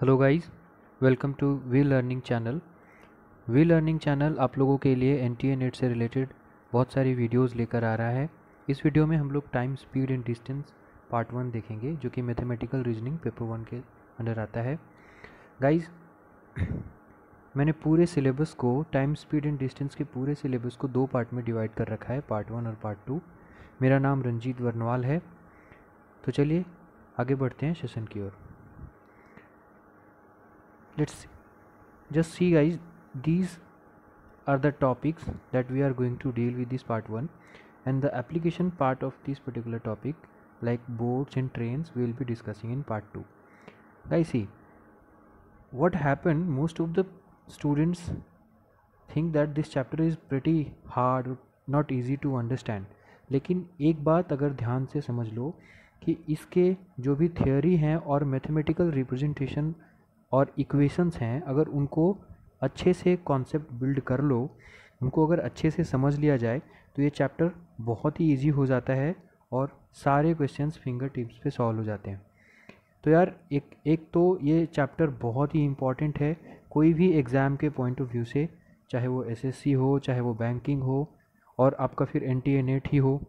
Hello guys welcome to V learning channel V learning channel आप लोगों के लिए एन टी ए नेट से रिलेटेड बहुत सारी वीडियोस लेकर आ रहा है इस वीडियो में हम लोग time speed and distance part one देखेंगे जो कि मैथमेटिकल रीजनिंग पेपर वन के अंडर आता है गाइस मैंने पूरे सिलेबस को टाइम स्पीड एंड डिस्टेंस के पूरे सिलेबस को दो पार्ट में डिवाइड कर रखा है पार्ट वन और पार्ट टू मेरा नाम रंजीत वर्नवाल है तो चलिए आगे बढ़ते हैं सेशन की ओर let's see. just see guys these are the topics that we are going to deal with this part 1 and the application part of this particular topic like boats and trains we will be discussing in part 2 guys see what happened most of the students think that this chapter is pretty hard not easy to understand लेकिन एक बात अगर ध्यान से समझ लो कि इसके जो भी थियोरी हैं और मैथमेटिकल रिप्रेजेंटेशन और इक्वेशंस हैं अगर उनको अच्छे से कॉन्सेप्ट बिल्ड कर लो उनको अगर अच्छे से समझ लिया जाए तो ये चैप्टर बहुत ही इजी हो जाता है और सारे क्वेश्चंस फिंगर टिप्स पे सॉल्व हो जाते हैं तो यार एक एक तो ये चैप्टर बहुत ही इम्पॉर्टेंट है कोई भी एग्ज़ाम के पॉइंट ऑफ व्यू से चाहे वो एस हो चाहे वो बैंकिंग हो और आपका फिर एन टी e ही हो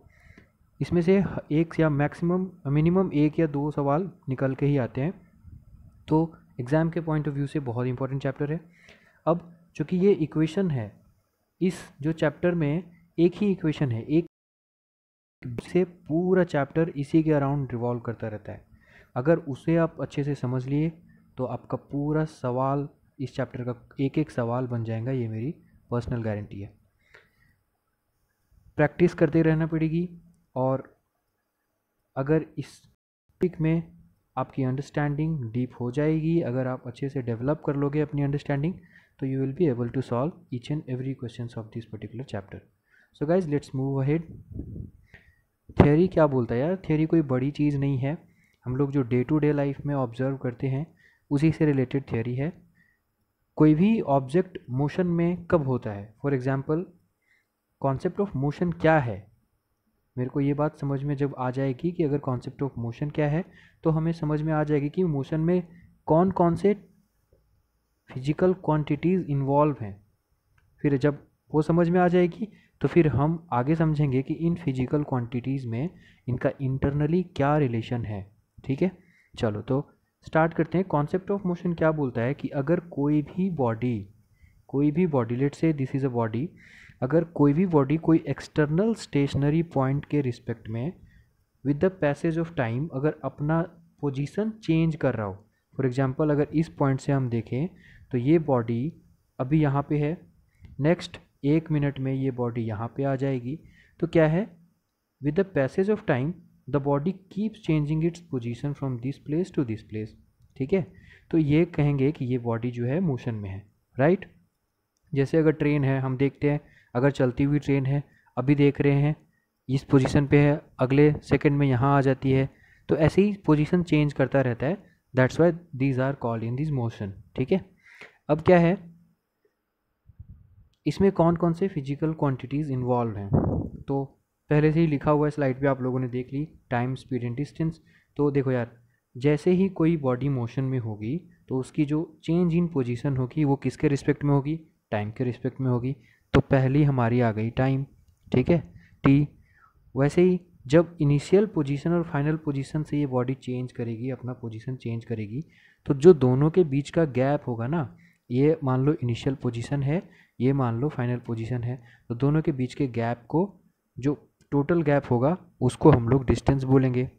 इसमें से एक या मैक्सिमम मिनिमम एक या दो सवाल निकल के ही आते हैं तो एग्ज़ाम के पॉइंट ऑफ व्यू से बहुत इंपॉर्टेंट चैप्टर है अब चूँकि ये इक्वेशन है इस जो चैप्टर में एक ही इक्वेशन है एक से पूरा चैप्टर इसी के अराउंड रिवॉल्व करता रहता है अगर उसे आप अच्छे से समझ लिए तो आपका पूरा सवाल इस चैप्टर का एक एक सवाल बन जाएगा ये मेरी पर्सनल गारंटी है प्रैक्टिस करते रहना पड़ेगी और अगर इस टॉपिक में आपकी अंडरस्टैंडिंग डीप हो जाएगी अगर आप अच्छे से डेवलप कर लोगे अपनी अंडरस्टैंडिंग तो you will be able to solve each and every question of this particular chapter so guys let's move ahead theory क्या बोलता है यार थ्योरी कोई बड़ी चीज़ नहीं है हम लोग जो डे टू डे लाइफ में ऑब्जर्व करते हैं उसी से रिलेटेड थ्योरी है कोई भी ऑब्जेक्ट मोशन में कब होता है for example concept of motion क्या है मेरे को ये बात समझ में जब आ जाएगी कि अगर कॉन्सेप्ट ऑफ मोशन क्या है तो हमें समझ में आ जाएगी कि मोशन में कौन कौन से फिजिकल क्वांटिटीज़ इन्वॉल्व हैं फिर जब वो समझ में आ जाएगी तो फिर हम आगे समझेंगे कि इन फिजिकल क्वांटिटीज़ में इनका इंटरनली क्या रिलेशन है ठीक है चलो तो स्टार्ट करते हैं कॉन्सेप्ट ऑफ मोशन क्या बोलता है कि अगर कोई भी बॉडी कोई भी body let say this is a body अगर कोई भी बॉडी कोई एक्सटर्नल स्टेशनरी पॉइंट के रिस्पेक्ट में with the passage of time अगर अपना पोजीशन चेंज कर रहा हो फॉर एग्जांपल अगर इस पॉइंट से हम देखें तो ये बॉडी अभी यहाँ पे है नेक्स्ट एक मिनट में ये बॉडी यहाँ पे आ जाएगी तो क्या है with the passage of time the body keeps changing its position from this place to this place ठीक है तो ये कहेंगे कि ये बॉडी जो है मोशन में है राइट right? जैसे अगर ट्रेन है हम देखते हैं अगर चलती हुई ट्रेन है अभी देख रहे हैं इस पोजीशन पे है अगले सेकंड में यहाँ आ जाती है तो ऐसे ही पोजीशन चेंज करता रहता है that's why these are call in this motion ठीक है अब क्या है इसमें कौन कौन से फिजिकल क्वांटिटीज़ इन्वॉल्व हैं तो पहले से ही लिखा हुआ है स्लाइड पे आप लोगों ने देख ली टाइम स्पीड एंड डिस्टेंस तो देखो यार जैसे ही कोई बॉडी मोशन में होगी तो उसकी जो चेंज इन पोजीशन होगी वो किसके रिस्पेक्ट में होगी टाइम के रिस्पेक्ट में होगी तो पहली हमारी आ गई टाइम ठीक है टी वैसे ही जब इनिशियल पोजीशन और फाइनल पोजीशन से ये बॉडी चेंज करेगी अपना पोजीशन चेंज करेगी तो जो दोनों के बीच का गैप होगा ना ये मान लो इनिशियल पोजीशन है ये मान लो फाइनल पोजीशन है तो दोनों के बीच के गैप को जो टोटल गैप होगा उसको हम लोग डिस्टेंस बोलेंगे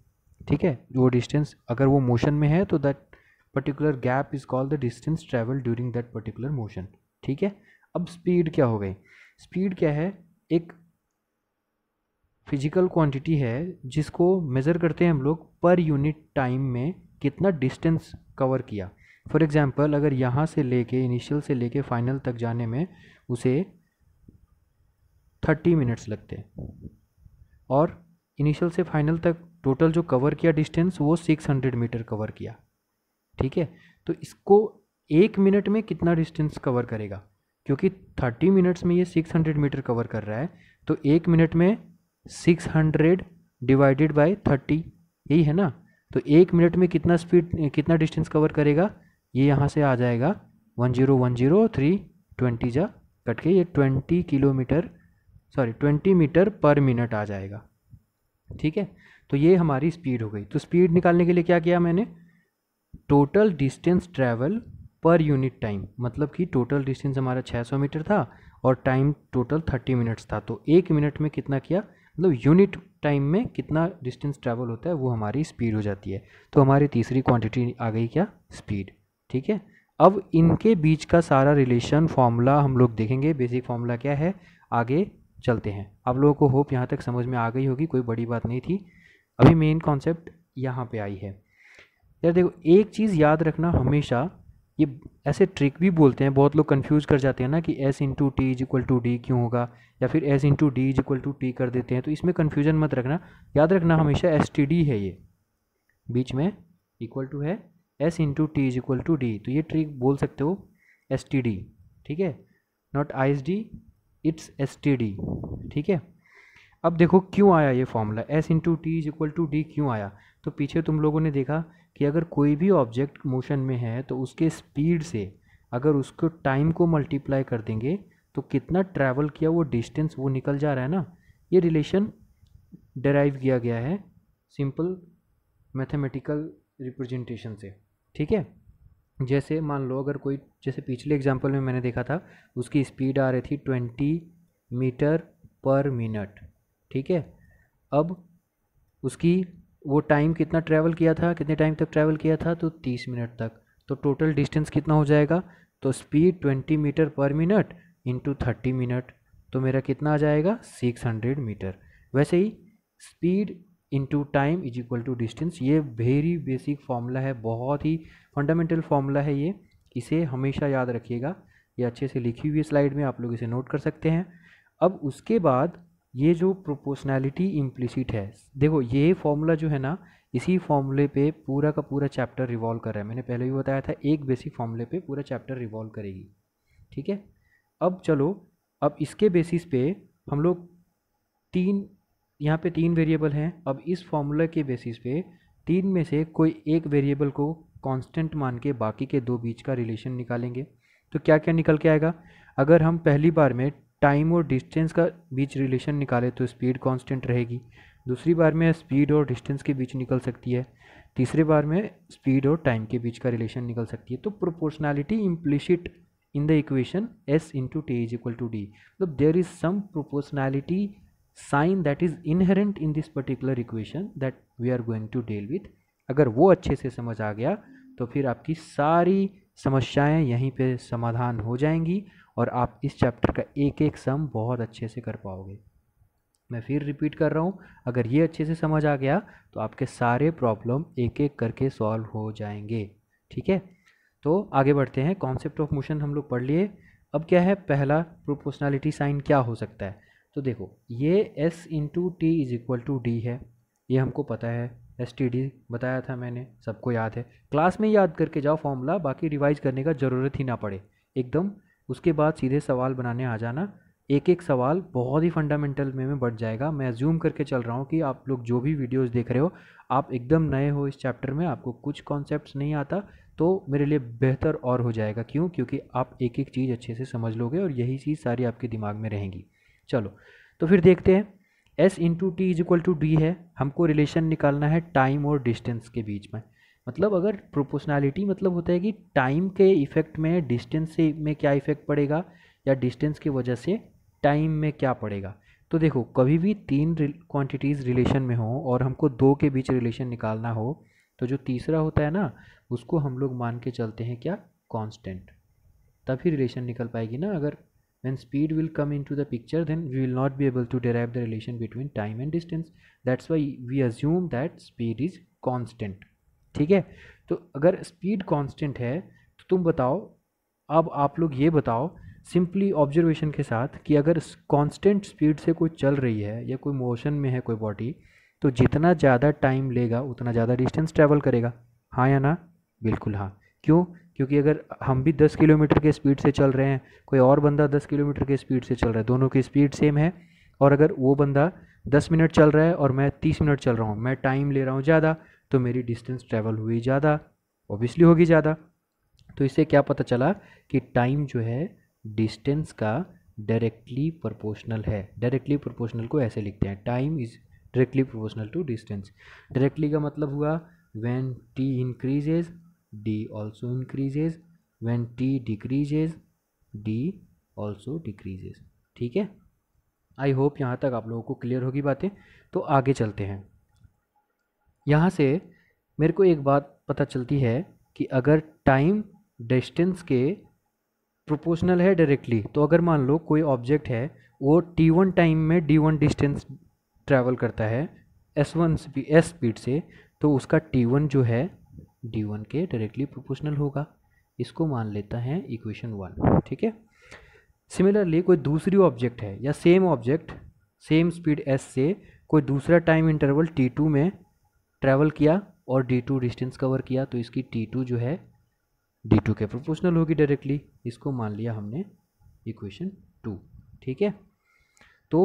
ठीक है वो डिस्टेंस अगर वो मोशन में है तो that particular gap is called the distance travel during that particular motion ठीक है अब स्पीड क्या हो गई स्पीड क्या है एक फिजिकल क्वांटिटी है जिसको मेज़र करते हैं हम लोग पर यूनिट टाइम में कितना डिस्टेंस कवर किया फॉर एग्ज़ाम्पल अगर यहाँ से लेके इनिशियल से लेके फाइनल तक जाने में उसे थर्टी मिनट्स लगते और इनिशियल से फाइनल तक टोटल जो कवर किया डिस्टेंस वो सिक्स हंड्रेड मीटर कवर किया ठीक है तो इसको एक मिनट में कितना डिस्टेंस कवर करेगा क्योंकि थर्टी मिनट्स में ये सिक्स हंड्रेड मीटर कवर कर रहा है तो एक मिनट में six hundred divided by thirty यही है ना तो एक मिनट में कितना स्पीड कितना डिस्टेंस कवर करेगा ये यहाँ से आ जाएगा one zero one zero three twenty जा कट के ये twenty kilometre sorry twenty metre per minute आ जाएगा ठीक है तो ये हमारी स्पीड हो गई तो स्पीड निकालने के लिए क्या किया मैंने total distance travel per unit time मतलब कि टोटल डिस्टेंस हमारा 600 मीटर था और टाइम टोटल 30 मिनट्स था तो एक मिनट में कितना किया मतलब यूनिट टाइम में कितना डिस्टेंस ट्रैवल होता है वो हमारी स्पीड हो जाती है तो हमारी तीसरी क्वांटिटी आ गई क्या स्पीड ठीक है अब इनके बीच का सारा रिलेशन फॉर्मूला हम लोग देखेंगे बेसिक फॉर्मूला क्या है आगे चलते हैं आप लोगों को होप यहाँ तक समझ में आ गई होगी कोई बड़ी बात नहीं थी अभी मेन कॉन्सेप्ट यहाँ पर आई है यार देखो एक चीज़ याद रखना हमेशा ये ऐसे ट्रिक भी बोलते हैं बहुत लोग कन्फ्यूज कर जाते हैं ना कि S into T is equal to D क्यों होगा या फिर S into D is equal to T कर देते हैं तो इसमें कन्फ्यूजन मत रखना याद रखना हमेशा एस टी डी है ये बीच में इक्वल टू है S into T is equal to D तो ये ट्रिक बोल सकते हो एस टी डी ठीक है not I S D it's S T D ठीक है अब देखो क्यों आया ये formula S into T is equal to D क्यों आया तो पीछे तुम लोगों ने देखा कि अगर कोई भी ऑब्जेक्ट मोशन में है तो उसके स्पीड से अगर उसको टाइम को मल्टीप्लाई कर देंगे तो कितना ट्रैवल किया वो डिस्टेंस वो निकल जा रहा है ना ये रिलेशन डराइव किया गया है सिंपल मैथमेटिकल रिप्रेजेंटेशन से ठीक है जैसे मान लो अगर कोई जैसे पिछले एग्जांपल में मैंने देखा था उसकी स्पीड आ रही थी ट्वेंटी मीटर पर मिनट ठीक है अब उसकी वो टाइम कितना ट्रैवल किया था कितने टाइम तक ट्रैवल किया था तो तीस मिनट तक तो टोटल डिस्टेंस कितना हो जाएगा तो speed twenty metre per minute into thirty minute तो मेरा कितना आ जाएगा सिक्स हंड्रेड मीटर वैसे ही speed into time is equal to distance ये वेरी बेसिक फार्मूला है बहुत ही फंडामेंटल फार्मूला है ये इसे हमेशा याद रखिएगा ये अच्छे से लिखी हुई स्लाइड में आप लोग इसे नोट कर सकते हैं अब उसके बाद ये जो प्रोपोर्शनैलिटी इम्प्लिसिट है देखो ये फॉर्मूला जो है ना इसी फॉर्मूले पे पूरा का पूरा चैप्टर रिवॉल्व कर रहा है मैंने पहले भी बताया था एक बेसिक फॉर्मूले पे पूरा चैप्टर रिवॉल्व करेगी ठीक है अब चलो अब इसके बेसिस पे हम लोग तीन यहाँ पे तीन वेरिएबल हैं अब इस फॉर्मूला के बेसिस पे तीन में से कोई एक वेरिएबल को कॉन्स्टेंट मान के बाकी के दो बीच का रिलेशन निकालेंगे तो क्या क्या निकल के आएगा अगर हम पहली बार में टाइम और डिस्टेंस का बीच रिलेशन निकाले तो स्पीड कांस्टेंट रहेगी दूसरी बार में स्पीड और डिस्टेंस के बीच निकल सकती है तीसरे बार में स्पीड और टाइम के बीच का रिलेशन निकल सकती है तो proportionality implicit in the equation S into T is equal to D मतलब there is some proportionality sign that is inherent in this particular equation that we are going to deal with अगर वो अच्छे से समझ आ गया तो फिर आपकी सारी समस्याएं यहीं पे समाधान हो जाएंगी और आप इस चैप्टर का एक एक सम बहुत अच्छे से कर पाओगे मैं फिर रिपीट कर रहा हूँ अगर ये अच्छे से समझ आ गया तो आपके सारे प्रॉब्लम एक एक करके सॉल्व हो जाएंगे ठीक है तो आगे बढ़ते हैं कॉन्सेप्ट ऑफ मोशन हम लोग पढ़ लिए अब क्या है पहला प्रोपोर्शनैलिटी साइन क्या हो सकता है तो देखो ये S into T is equal to D है ये हमको पता है एस टी डी बताया था मैंने सबको याद है क्लास में याद करके जाओ फॉर्मूला बाकी रिवाइज करने का ज़रूरत ही ना पड़े एकदम उसके बाद सीधे सवाल बनाने आ जाना एक एक सवाल बहुत ही फंडामेंटल में में बढ़ जाएगा मैं ज्यूम करके चल रहा हूँ कि आप लोग जो भी वीडियोस देख रहे हो आप एकदम नए हो इस चैप्टर में आपको कुछ कॉन्सेप्ट नहीं आता तो मेरे लिए बेहतर और हो जाएगा क्यों क्योंकि आप एक एक चीज़ अच्छे से समझ लोगे और यही चीज़ सारी आपके दिमाग में रहेंगी चलो तो फिर देखते हैं S into T is equal to D है हमको रिलेशन निकालना है टाइम और डिस्टेंस के बीच में मतलब अगर प्रोपोर्शनैलिटी मतलब होता है कि टाइम के इफ़ेक्ट में डिस्टेंस से में क्या इफ़ेक्ट पड़ेगा या डिस्टेंस की वजह से टाइम में क्या पड़ेगा तो देखो कभी भी तीन क्वांटिटीज़ रिलेशन में हो और हमको दो के बीच रिलेशन निकालना हो तो जो तीसरा होता है ना उसको हम लोग मान के चलते हैं क्या कांस्टेंट तभी रिलेशन निकल पाएगी ना अगर speed will come into the picture then we will not be able to derive the relation between time and distance that's why we assume that speed is constant ठीक है तो अगर speed constant है तो तुम बताओ अब आप लोग ये बताओ सिंपली ऑब्जर्वेशन के साथ कि अगर कांस्टेंट स्पीड से कोई चल रही है या कोई मोशन में है कोई बॉडी तो जितना ज़्यादा टाइम लेगा उतना ज़्यादा डिस्टेंस ट्रैवल करेगा हाँ या ना बिल्कुल हाँ क्यों क्योंकि अगर हम भी 10 किलोमीटर के स्पीड से चल रहे हैं कोई और बंदा 10 किलोमीटर के स्पीड से चल रहा है दोनों की स्पीड सेम है और अगर वो बंदा 10 मिनट चल रहा है और मैं 30 मिनट चल रहा हूँ मैं टाइम ले रहा हूँ ज़्यादा तो मेरी डिस्टेंस ट्रैवल हुई ज़्यादा ऑब्वियसली होगी ज़्यादा तो इससे क्या पता चला कि टाइम जो है डिस्टेंस का डायरेक्टली प्रोपोर्शनल है डायरेक्टली प्रोपोर्शनल को ऐसे लिखते हैं time is directly proportional to distance directly का मतलब हुआ when T increases D also increases when T decreases D also decreases ठीक है आई होप यहाँ तक आप लोगों को क्लियर होगी बातें तो आगे चलते हैं यहाँ से मेरे को एक बात पता चलती है कि अगर टाइम डिस्टेंस के प्रोपोर्शनल है डायरेक्टली तो अगर मान लो कोई ऑब्जेक्ट है वो टी वन टाइम में डी वन डिस्टेंस ट्रैवल करता है एस वन एस स्पीड से तो उसका टी वन जो है डी वन के डायरेक्टली प्रोपोर्शनल होगा इसको मान लेता है इक्वेशन वन ठीक है सिमिलरली कोई दूसरी ऑब्जेक्ट है या same object same speed S से कोई दूसरा टाइम इंटरवल टी टू में ट्रैवल किया और डी टू डिस्टेंस कवर किया तो इसकी टी टू जो है डी टू के प्रोपोर्शनल होगी डायरेक्टली इसको मान लिया हमने इक्वेशन टू ठीक है तो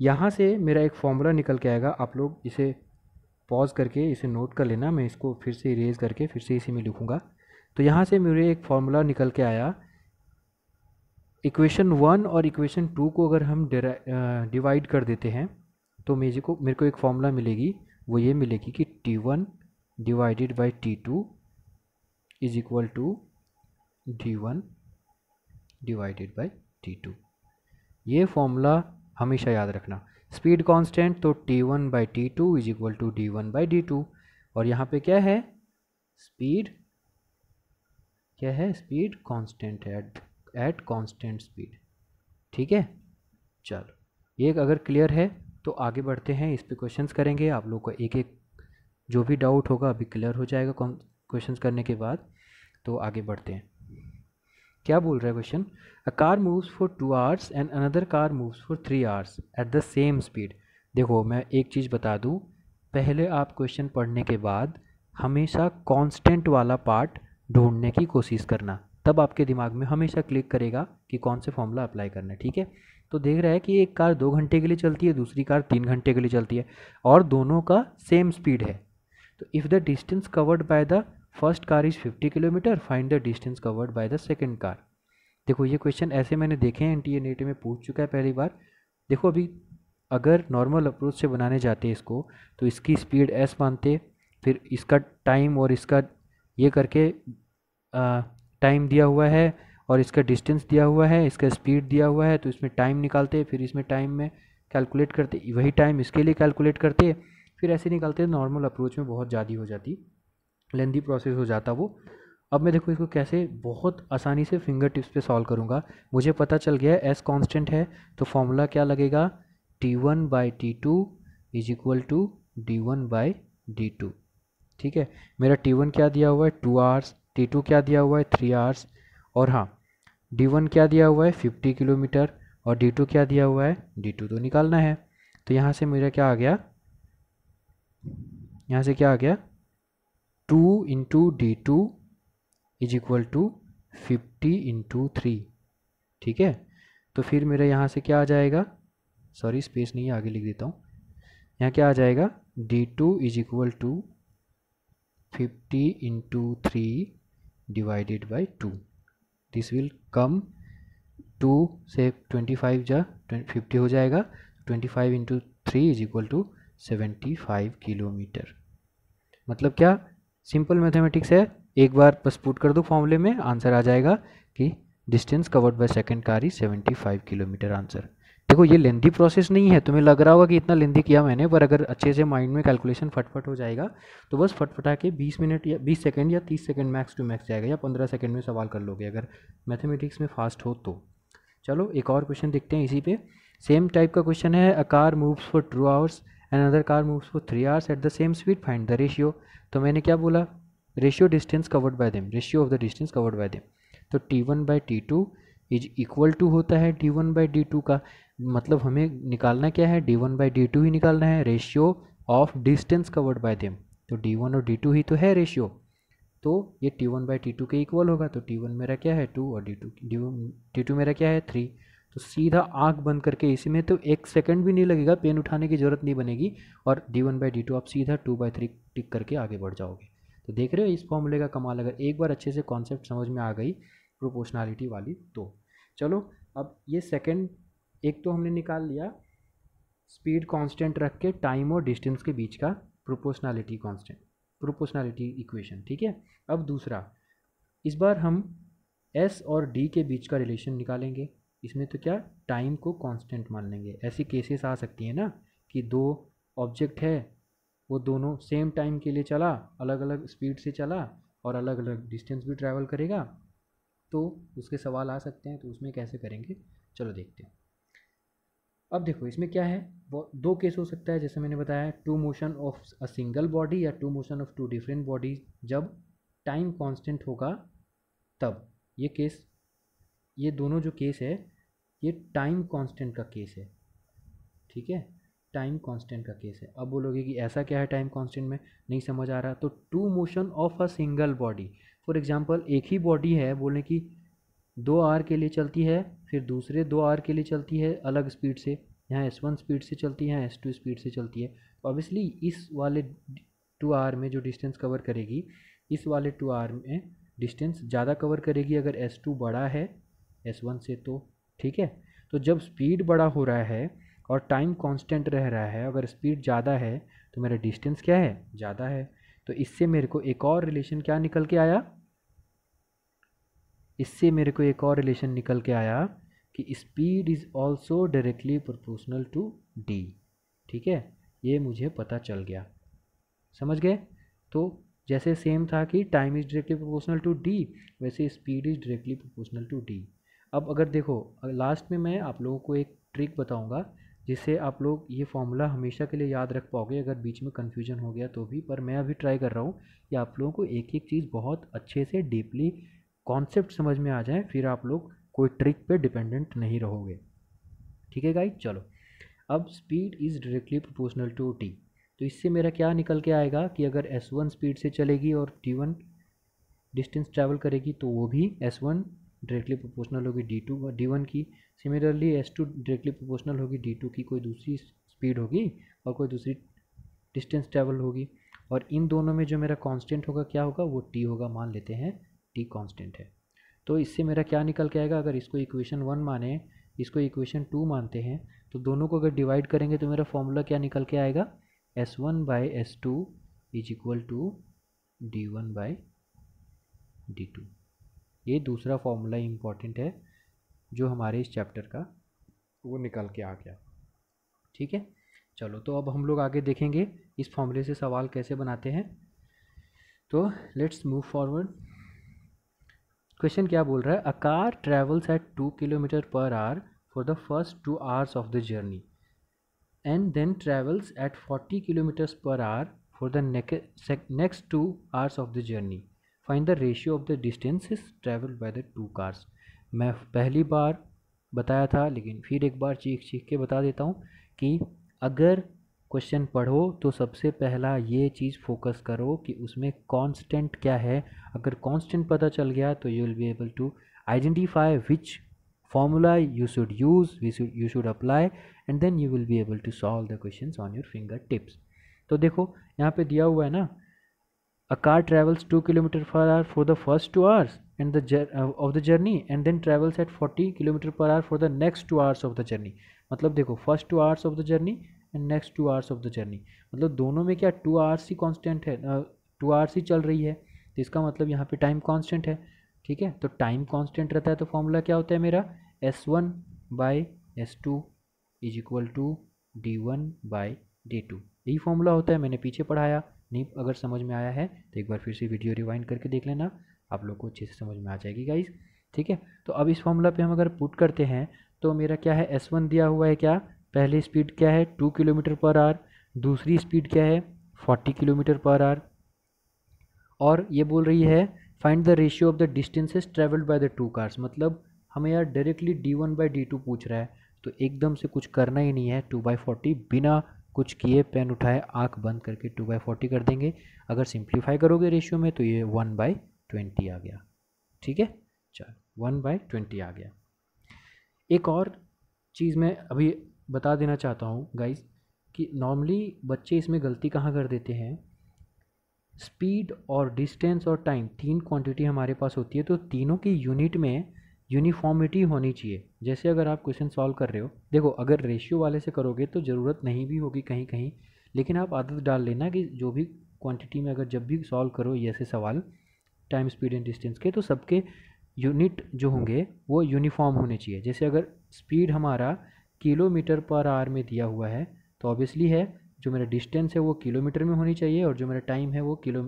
यहाँ से मेरा एक फॉर्मूला निकल के आएगा आप लोग इसे पॉज करके इसे नोट कर लेना मैं इसको फिर से इरेज करके फिर से इसी में लिखूँगा तो यहाँ से मेरे एक फॉर्मूला निकल के आया इक्वेशन वन और इक्वेशन टू को अगर हम डिवाइड कर देते हैं तो मेरे को मेरे को एक फॉर्मूला मिलेगी वो ये मिलेगी कि T one divided by T two is equal to D one divided by T two ये फॉर्मूला हमेशा याद रखना स्पीड कांस्टेंट तो T one by T two is equal to D one by D two और यहाँ पे क्या है स्पीड क्या है स्पीड कांस्टेंट है एट कांस्टेंट स्पीड ठीक है चलो ये अगर क्लियर है तो आगे बढ़ते हैं इस पर क्वेश्चन करेंगे आप लोग को एक एक जो भी डाउट होगा अभी क्लियर हो जाएगा क्वेश्चन करने के बाद तो आगे बढ़ते हैं क्या बोल रहा है question a car moves for two hours and another car moves for three hours at the same speed देखो मैं एक चीज़ बता दूँ पहले आप क्वेश्चन पढ़ने के बाद हमेशा कांस्टेंट वाला पार्ट ढूंढने की कोशिश करना तब आपके दिमाग में हमेशा क्लिक करेगा कि कौन से फॉर्मूला अप्लाई करना है ठीक है तो देख रहा है कि एक कार दो घंटे के लिए चलती है दूसरी कार तीन घंटे के लिए चलती है और दोनों का सेम स्पीड है तो if the distance covered by the first car is fifty kilometer find the distance covered by the second car देखो ये क्वेश्चन ऐसे मैंने देखे हैं एन टी e में पूछ चुका है पहली बार देखो अभी अगर नॉर्मल अप्रोच से बनाने जाते हैं इसको तो इसकी स्पीड एस मानते फिर इसका टाइम और इसका ये करके टाइम दिया हुआ है और इसका डिस्टेंस दिया हुआ है इसका स्पीड दिया हुआ है तो इसमें टाइम निकालते फिर इसमें टाइम में कैलकुलेट करते वही टाइम इसके लिए कैलकुलेट करते फिर ऐसे निकालते नॉर्मल अप्रोच में बहुत ज़्यादा हो जाती लेंदी प्रोसेस हो जाता वो अब मैं देखो इसको कैसे बहुत आसानी से फिंगर टिप्स पे सॉल्व करूँगा मुझे पता चल गया है एस कांस्टेंट है तो फॉर्मूला क्या लगेगा T one by T two is equal to D one by D two ठीक है मेरा टी वन क्या दिया हुआ है टू आवर्स टी टू क्या दिया हुआ है थ्री आवर्स और हाँ डी वन क्या दिया हुआ है फिफ्टी किलोमीटर और डी टू क्या दिया हुआ है डी टू तो निकालना है तो यहाँ से मेरा क्या आ गया यहाँ से क्या आ गया two into D two is equal to fifty into three ठीक है तो फिर मेरा यहाँ से क्या आ जाएगा सॉरी स्पेस नहीं आगे लिख देता हूँ यहाँ क्या आ जाएगा D two is equal to fifty into three divided by two this will come to से ट्वेंटी फाइव जा फिफ्टी हो जाएगा twenty five into three is equal to seventy five kilometer मतलब क्या सिंपल मैथमेटिक्स है एक बार बस पुट कर दो फॉर्मूले में आंसर आ जाएगा कि distance covered by second car ही 75 किलोमीटर आंसर देखो ये लेंदी प्रोसेस नहीं है तुम्हें लग रहा होगा कि इतना लेंदी किया मैंने पर अगर अच्छे से माइंड में कैलकुलेशन फटफट हो जाएगा तो बस फटफटा के 20 मिनट या 20 सेकंड या 30 सेकंड मैक्स टू मैक्स जाएगा या 15 सेकंड में सवाल कर लोगे अगर मैथमेटिक्स में फास्ट हो तो चलो एक और क्वेश्चन देखते हैं इसी पे सेम टाइप का क्वेश्चन है a car moves for two hours and other car moves for three hours at the same speed find the ratio तो मैंने क्या बोला ratio distance covered by them ratio of the distance covered by them तो T one by T two is equal to होता है D one by T two का मतलब हमें निकालना क्या है D one by D two ही निकालना है ratio of distance covered by them तो डी वन और डी टू ही तो है रेशियो तो ये T one by T two के इक्वल होगा तो टी वन मेरा क्या है टू और D two D T two मेरा क्या है थ्री तो सीधा आँख बंद करके इसी में तो एक सेकंड भी नहीं लगेगा पेन उठाने की ज़रूरत नहीं बनेगी और D one by D two आप सीधा टू बाई थ्री टिक करके आगे बढ़ जाओगे तो देख रहे हो इस फॉर्मूले का कमाल अगर एक बार अच्छे से कॉन्सेप्ट समझ में आ गई प्रोपोर्शनैलिटी वाली तो चलो अब ये सेकेंड एक तो हमने निकाल लिया स्पीड कांस्टेंट रख के टाइम और डिस्टेंस के बीच का प्रोपोर्शनैलिटी कांस्टेंट प्रोपोर्शनैलिटी इक्वेशन ठीक है अब दूसरा इस बार हम एस और डी के बीच का रिलेशन निकालेंगे इसमें तो क्या टाइम को कांस्टेंट मान लेंगे ऐसी केसेस आ सकती हैं ना कि दो ऑब्जेक्ट है वो दोनों सेम टाइम के लिए चला अलग अलग स्पीड से चला और अलग अलग डिस्टेंस भी ट्रैवल करेगा तो उसके सवाल आ सकते हैं तो उसमें कैसे करेंगे चलो देखते हैं अब देखो इसमें क्या है दो केस हो सकता है जैसे मैंने बताया two motion of a single body या two motion of two different bodies जब टाइम कांस्टेंट होगा तब ये केस ये दोनों जो केस है ये टाइम कांस्टेंट का केस है ठीक है टाइम कांस्टेंट का केस है अब बोलोगे कि ऐसा क्या है टाइम कांस्टेंट में नहीं समझ आ रहा तो two motion of a single body for example एक ही बॉडी है बोलें कि दो आर के लिए चलती है फिर दूसरे दो आर के लिए चलती है अलग स्पीड से यहाँ एस वन स्पीड से चलती है यहाँ एस टू स्पीड से चलती है ऑब्वियसली तो इस वाले टू आर में जो डिस्टेंस कवर करेगी इस वाले टू आर में डिस्टेंस ज़्यादा कवर करेगी अगर एस टू बड़ा है एस वन से तो ठीक है तो जब स्पीड बड़ा हो रहा है और टाइम कांस्टेंट रह रहा है अगर स्पीड ज़्यादा है तो मेरा डिस्टेंस क्या है ज़्यादा है तो इससे मेरे को एक और रिलेशन क्या निकल के आया इससे मेरे को एक और रिलेशन निकल के आया कि speed is also directly proportional to D ठीक है ये मुझे पता चल गया समझ गए तो जैसे सेम था कि time is directly proportional to D वैसे speed is directly proportional to D अब अगर देखो लास्ट में मैं आप लोगों को एक ट्रिक बताऊंगा जिससे आप लोग ये फॉर्मूला हमेशा के लिए याद रख पाओगे अगर बीच में कन्फ्यूजन हो गया तो भी पर मैं अभी ट्राई कर रहा हूँ कि आप लोगों को एक एक चीज़ बहुत अच्छे से डीपली कॉन्सेप्ट समझ में आ जाए फिर आप लोग कोई ट्रिक पे डिपेंडेंट नहीं रहोगे ठीक है गाइज चलो अब speed is directly proportional to T तो इससे मेरा क्या निकल के आएगा कि अगर एस वन स्पीड से चलेगी और टी वन डिस्टेंस ट्रैवल करेगी तो वो भी एस वन डायरेक्टली प्रोपोर्शनल होगी डी टू डी वन की similarly S two directly proportional होगी डी टू की कोई दूसरी स्पीड होगी और कोई दूसरी डिस्टेंस ट्रैवल होगी और इन दोनों में जो मेरा कांस्टेंट होगा क्या होगा वो टी होगा मान लेते हैं टी कांस्टेंट है तो इससे मेरा क्या निकल के आएगा अगर इसको इक्वेशन वन माने इसको इक्वेशन टू मानते हैं तो दोनों को अगर डिवाइड करेंगे तो मेरा फॉर्मूला क्या निकल के आएगा S one by S two is equal to D one by D two ये दूसरा फॉर्मूला इम्पॉर्टेंट है जो हमारे इस चैप्टर का वो निकल के आ गया ठीक है चलो तो अब हम लोग आगे देखेंगे इस फॉर्मूले से सवाल कैसे बनाते हैं तो लेट्स मूव फॉरवर्ड क्वेश्चन क्या बोल रहा है a car travels at two kilometer per hour for the first two hours of the journey and then travels at forty kilometers per hour for the next two hours of the journey find the ratio of the distance is travelled by the two cars मैं पहली बार बताया था लेकिन फिर एक बार चीख चीख के बता देता हूँ कि अगर क्वेश्चन पढ़ो तो सबसे पहला ये चीज़ फोकस करो कि उसमें कांस्टेंट क्या है अगर कांस्टेंट पता चल गया तो you will be able to identify which formula you should use you should apply and then you will be able to solve the question on your finger tips तो देखो यहाँ पे दिया हुआ है ना a car travels two kilometer per hour for the first two hours and the of the journey and then travels at forty kilometer पर hour for the next two hours of the journey मतलब देखो first two hours of the journey and next two hours of the journey मतलब दोनों में क्या two hours ही constant है two hours ही चल रही है तो इसका मतलब यहाँ पे टाइम कॉन्स्टेंट है ठीक है तो टाइम कॉन्स्टेंट रहता है तो फॉर्मूला क्या होता है मेरा S one by S two is equal to D one by D two यही फॉर्मूला होता है मैंने पीछे पढ़ाया नहीं अगर समझ में आया है तो एक बार फिर से वीडियो रिवाइंड करके देख लेना आप लोग को अच्छे से समझ में आ जाएगी गाइज ठीक है तो अब इस फॉर्मूला पे हम अगर पुट करते हैं तो मेरा क्या है एस वन दिया हुआ है क्या पहली स्पीड क्या है टू किलोमीटर पर आर दूसरी स्पीड क्या है फोर्टी किलोमीटर पर आर और ये बोल रही है find the ratio of the distances travelled by the two cars मतलब हमें यार directly D one by D two पूछ रहा है तो एकदम से कुछ करना ही नहीं है टू बाई फोर्टी बिना कुछ किए पेन उठाए आँख बंद करके टू बाई फोर्टी कर देंगे अगर सिंप्लीफाई करोगे रेशियो में तो ये वन बाई ट्वेंटी आ गया ठीक है चल वन बाई ट्वेंटी आ गया एक और चीज़ मैं अभी बता देना चाहता हूँ गाइज़ कि नॉर्मली बच्चे इसमें गलती कहाँ कर देते हैं स्पीड और डिस्टेंस और टाइम तीन क्वांटिटी हमारे पास होती है तो तीनों की यूनिट में यूनिफॉर्मिटी होनी चाहिए जैसे अगर आप क्वेश्चन सॉल्व कर रहे हो देखो अगर रेशियो वाले से करोगे तो ज़रूरत नहीं भी होगी कहीं कहीं लेकिन आप आदत डाल लेना कि जो भी क्वांटिटी में अगर जब भी सॉल्व करो ऐसे सवाल टाइम स्पीड एंड डिस्टेंस के तो सबके यूनिट जो होंगे वो यूनिफॉर्म होने चाहिए जैसे अगर स्पीड हमारा किलोमीटर पर आवर में दिया हुआ है तो ऑब्वियसली है जो मेरा डिस्टेंस है वो किलोमीटर में होनी चाहिए और जो मेरा टाइम है वो किलो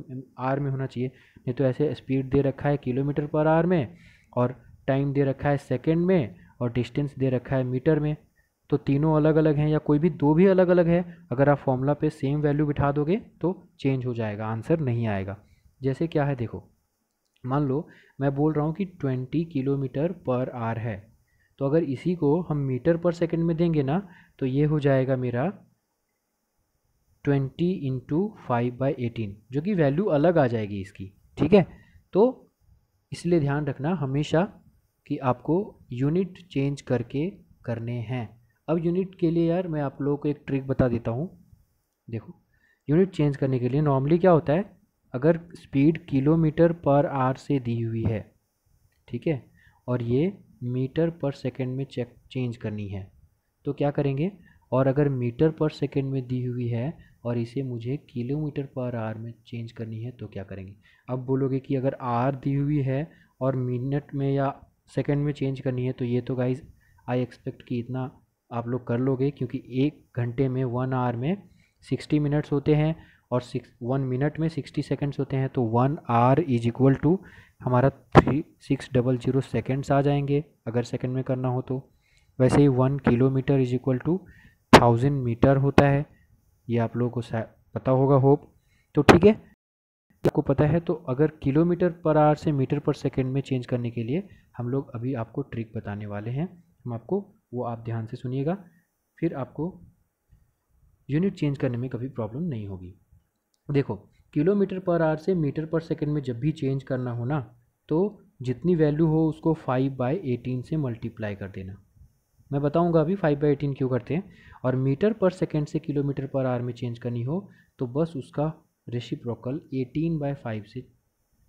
आर में होना चाहिए नहीं तो ऐसे स्पीड दे रखा है किलोमीटर पर आर में और टाइम दे रखा है सेकेंड में और डिस्टेंस दे रखा है मीटर में तो तीनों अलग अलग हैं या कोई भी दो भी अलग अलग है अगर आप फॉर्मूला पे सेम वैल्यू बिठा दोगे तो चेंज हो जाएगा आंसर नहीं आएगा जैसे क्या है देखो मान लो मैं बोल रहा हूँ कि ट्वेंटी किलोमीटर पर आर है तो अगर इसी को हम मीटर पर सेकेंड में देंगे ना तो ये हो जाएगा मेरा twenty into five by eighteen जो कि वैल्यू अलग आ जाएगी इसकी ठीक है तो इसलिए ध्यान रखना हमेशा कि आपको यूनिट चेंज करके करने हैं अब यूनिट के लिए यार मैं आप लोगों को एक ट्रिक बता देता हूँ देखो यूनिट चेंज करने के लिए नॉर्मली क्या होता है अगर स्पीड किलोमीटर पर आर से दी हुई है ठीक है और ये मीटर पर सेकंड में चेक चेंज करनी है तो क्या करेंगे और अगर मीटर पर सेकंड में दी हुई है और इसे मुझे किलोमीटर पर आर में चेंज करनी है तो क्या करेंगे अब बोलोगे कि अगर आर दी हुई है और मिनट में या सेकंड में चेंज करनी है तो ये तो गाइज आई एक्सपेक्ट कि इतना आप लोग कर लोगे क्योंकि एक घंटे में वन आर में सिक्सटी मिनट्स होते हैं और सिक्स वन मिनट में सिक्सटी सेकेंड्स होते हैं तो one hour is equal to हमारा three six double zero seconds आ जाएंगे अगर सेकेंड में करना हो तो वैसे ही one kilometer is equal to thousand meter होता है ये आप लोगों को पता होगा होप तो ठीक है आपको पता है तो अगर किलोमीटर पर आवर से मीटर पर सेकेंड में चेंज करने के लिए हम लोग अभी आपको ट्रिक बताने वाले हैं हम आपको वो आप ध्यान से सुनिएगा फिर आपको यूनिट चेंज करने में कभी प्रॉब्लम नहीं होगी देखो किलोमीटर पर आर से मीटर पर सेकेंड में जब भी चेंज करना हो ना तो जितनी वैल्यू हो उसको फाइव बाई एटीन से मल्टीप्लाई कर देना मैं बताऊंगा अभी फाइव बाई एटीन क्यों करते हैं और मीटर पर सेकेंड से किलोमीटर पर आर में चेंज करनी हो तो बस उसका रेशिप्रोकल एटीन बाई फाइव से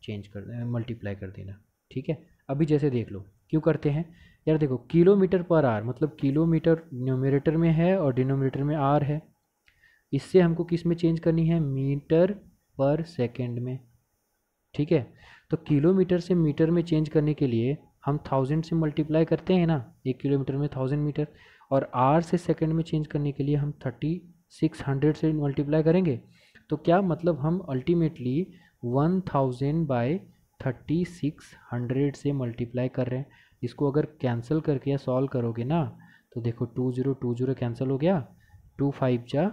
चेंज कर मल्टीप्लाई कर देना ठीक है अभी जैसे देख लो क्यों करते हैं यार देखो किलोमीटर पर आर मतलब किलोमीटर न्यूमिनेटर में है और डिनोमिनेटर में आर है इससे हमको किस में चेंज करनी है मीटर पर सेकेंड में ठीक है तो किलोमीटर से मीटर में चेंज करने के लिए हम थाउजेंड से मल्टीप्लाई करते हैं ना एक किलोमीटर में थाउजेंड मीटर और आर से सेकेंड में चेंज करने के लिए हम थर्टी सिक्स हंड्रेड से मल्टीप्लाई करेंगे तो क्या मतलब हम ultimately one thousand by thirty six hundred से मल्टीप्लाई कर रहे हैं इसको अगर कैंसिल करके या सॉल्व करोगे ना तो देखो two zero two zero cancel हो गया टू फाइव जा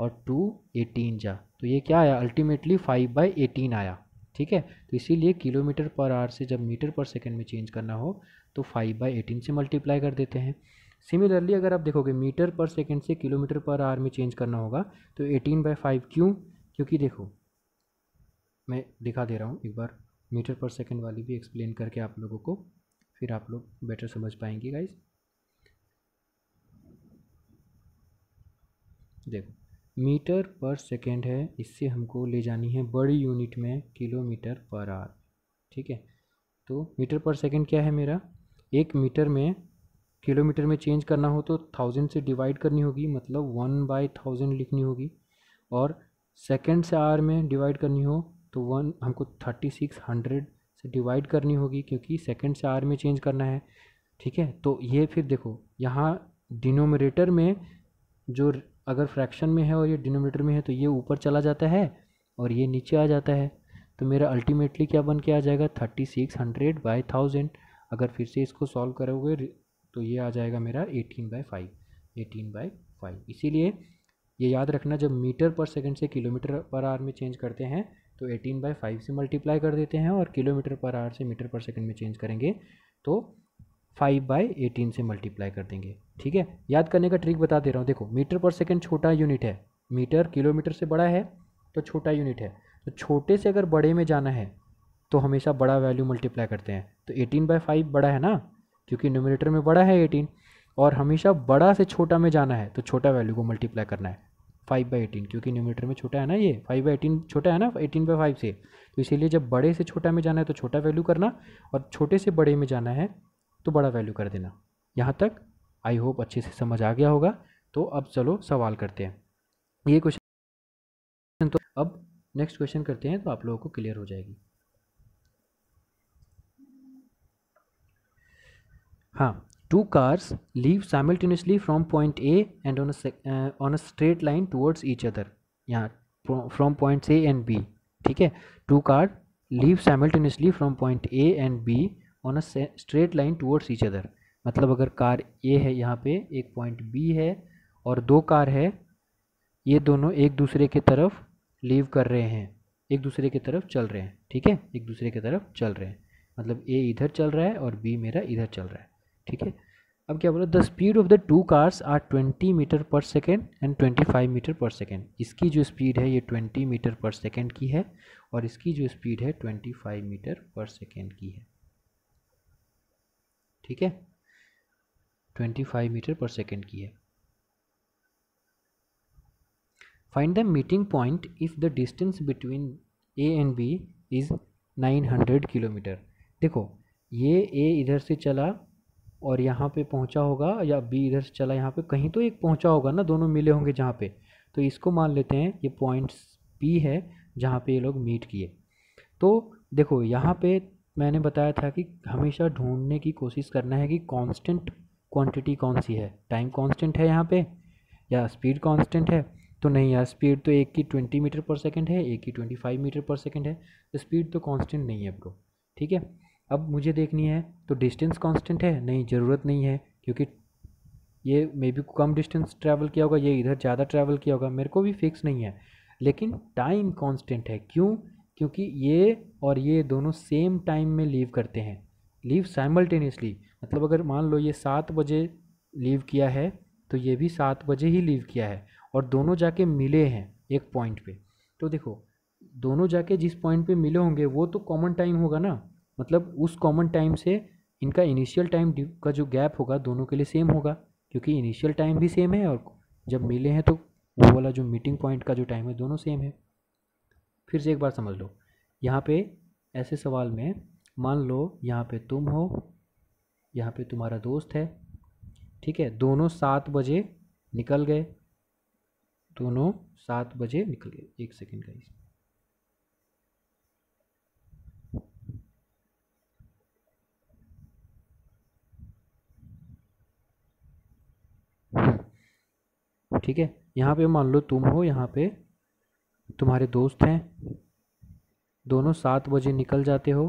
और टू एटीन जा तो ये क्या आया अल्टीमेटली फाइव बाई एटीन आया ठीक है तो इसीलिए किलोमीटर पर आवर से जब मीटर पर सेकेंड में चेंज करना हो तो फाइव बाई एटीन से मल्टीप्लाई कर देते हैं सिमिलरली अगर आप देखोगे मीटर पर सेकेंड से किलोमीटर पर आर में चेंज करना होगा तो एटीन बाई फाइव क्यों क्योंकि देखो मैं दिखा दे रहा हूँ एक बार मीटर पर सेकेंड वाली भी एक्सप्लेन करके आप लोगों को फिर आप लोग बेटर समझ पाएंगे गाइज देखो मीटर पर सेकेंड है इससे हमको ले जानी है बड़ी यूनिट में किलोमीटर पर आर ठीक है तो मीटर पर सेकेंड क्या है मेरा एक मीटर में किलोमीटर में चेंज करना हो तो थाउजेंड से डिवाइड करनी होगी मतलब वन बाई थाउजेंड लिखनी होगी और सेकेंड से आर में डिवाइड करनी हो तो वन हमको थर्टी सिक्स हंड्रेड से डिवाइड करनी होगी क्योंकि सेकेंड से आर में चेंज करना है ठीक है तो ये फिर देखो यहाँ डिनोमिनेटर में जो अगर फ्रैक्शन में है और ये डिनोमीटर में है तो ये ऊपर चला जाता है और ये नीचे आ जाता है तो मेरा अल्टीमेटली क्या बन के आ जाएगा thirty six hundred by thousand अगर फिर से इसको सॉल्व करोगे तो ये आ जाएगा मेरा eighteen by five eighteen by five इसीलिए ये याद रखना जब मीटर पर सेकंड से किलोमीटर पर आवर में चेंज करते हैं तो एटीन बाई फाइव से मल्टीप्लाई कर देते हैं और किलोमीटर पर आवर से मीटर पर सेकंड में चेंज करेंगे तो फाइव बाई एटीन से मल्टीप्लाई कर देंगे ठीक है याद करने का ट्रिक बता दे रहा हूँ देखो मीटर पर सेकेंड छोटा यूनिट है मीटर किलोमीटर से बड़ा है तो छोटा यूनिट है तो छोटे से अगर बड़े में जाना है तो हमेशा बड़ा वैल्यू मल्टीप्लाई करते हैं तो एटीन बाई फाइव बड़ा है ना क्योंकि न्यूमिनेटर में बड़ा है एटीन और हमेशा बड़ा से छोटा में जाना है तो छोटा वैल्यू को मल्टीप्लाई करना है फाइव बाई एटीन क्योंकि न्यूमिनेटर में छोटा है ना ये फाइव बाई एटीन छोटा है ना एटीन बाई फाइव से तो इसीलिए जब बड़े से छोटा में जाना है तो छोटा वैल्यू करना और छोटे से बड़े में जाना है तो बड़ा वैल्यू कर देना यहाँ तक आई होप अच्छे से समझ आ गया होगा तो अब चलो सवाल करते हैं ये क्वेश्चन तो अब नेक्स्ट क्वेश्चन करते हैं तो आप लोगों को क्लियर हो जाएगी हाँ two cars leave simultaneously from point A and on a straight line towards each other यहाँ from points A and B ठीक है two car leave simultaneously from point A and B on a straight line towards each other मतलब अगर car ए है यहाँ पे एक point B है और दो कार है ये दोनों एक दूसरे के तरफ लीव कर रहे हैं एक दूसरे की तरफ चल रहे हैं ठीक है एक दूसरे की तरफ चल रहे हैं मतलब ए इधर चल रहा है और बी मेरा इधर चल रहा है ठीक है अब क्या बोला the speed of the two cars are twenty metre per second and twenty five metre per second इसकी जो स्पीड है ये ट्वेंटी मीटर पर सेकेंड की है और इसकी जो स्पीड है twenty five metre per second की है ठीक है 25 मीटर पर सेकेंड की है find the meeting point if the distance between A and B is 900 kilometre देखो ये ए इधर से चला और यहाँ पे पहुँचा होगा या बी इधर से चला यहाँ पे कहीं तो एक पहुँचा होगा ना दोनों मिले होंगे जहाँ पे तो इसको मान लेते हैं ये पॉइंट्स पी है जहाँ पे ये लोग मीट किए तो देखो यहाँ पे मैंने बताया था कि हमेशा ढूंढने की कोशिश करना है कि कांस्टेंट क्वांटिटी कौन सी है टाइम कांस्टेंट है यहाँ पे या स्पीड कांस्टेंट है तो नहीं यार स्पीड तो एक की ट्वेंटी मीटर पर सेकंड है एक की twenty five metre per second है तो स्पीड तो कांस्टेंट नहीं है ब्रो ठीक है अब मुझे देखनी है तो डिस्टेंस कांस्टेंट है नहीं ज़रूरत नहीं है क्योंकि ये मे बी कम डिस्टेंस ट्रैवल किया होगा ये इधर ज़्यादा ट्रैवल किया होगा मेरे को भी फिक्स नहीं है लेकिन टाइम कांस्टेंट है क्यों क्योंकि ये और ये दोनों सेम टाइम में लीव करते हैं लीव साइमल्टेनियसली मतलब अगर मान लो ये सात बजे लीव किया है तो ये भी सात बजे ही लीव किया है और दोनों जाके मिले हैं एक पॉइंट पे तो देखो दोनों जाके जिस पॉइंट पे मिले होंगे वो तो कॉमन टाइम होगा ना मतलब उस कॉमन टाइम से इनका इनिशियल टाइम का जो गैप होगा दोनों के लिए सेम होगा क्योंकि इनिशियल टाइम भी सेम है और जब मिले हैं तो वो वाला जो मीटिंग पॉइंट का जो टाइम है दोनों सेम है फिर से एक बार समझ लो यहाँ पे ऐसे सवाल में मान लो यहाँ पे तुम हो यहाँ पे तुम्हारा दोस्त है ठीक है दोनों सात बजे निकल गए दोनों सात बजे निकल गए एक सेकेंड का ठीक है यहाँ पे मान लो तुम हो यहाँ पे तुम्हारे दोस्त हैं दोनों सात बजे निकल जाते हो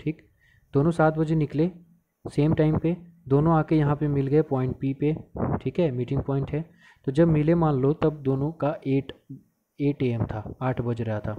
ठीक दोनों सात बजे निकले सेम टाइम पे दोनों आके यहाँ पे मिल गए पॉइंट पी पे ठीक है मीटिंग पॉइंट है तो जब मिले मान लो तब दोनों का एट एट ए था आठ बज रहा था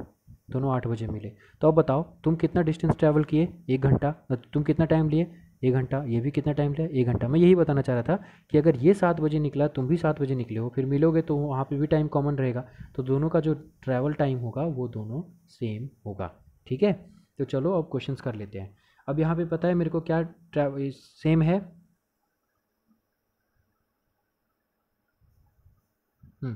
दोनों आठ बजे मिले तो अब बताओ तुम कितना डिस्टेंस ट्रैवल किए एक घंटा तुम कितना टाइम लिए एक घंटा ये भी कितना टाइम लिया एक घंटा मैं यही बताना चाह रहा था कि अगर ये सात बजे निकला तुम भी सात बजे निकले हो फिर मिलोगे तो वहाँ पर भी टाइम कॉमन रहेगा तो दोनों का जो ट्रैवल टाइम होगा वो दोनों सेम होगा ठीक है तो चलो अब क्वेश्चन कर लेते हैं अब यहाँ पे पता है मेरे को क्या सेम है हम्म।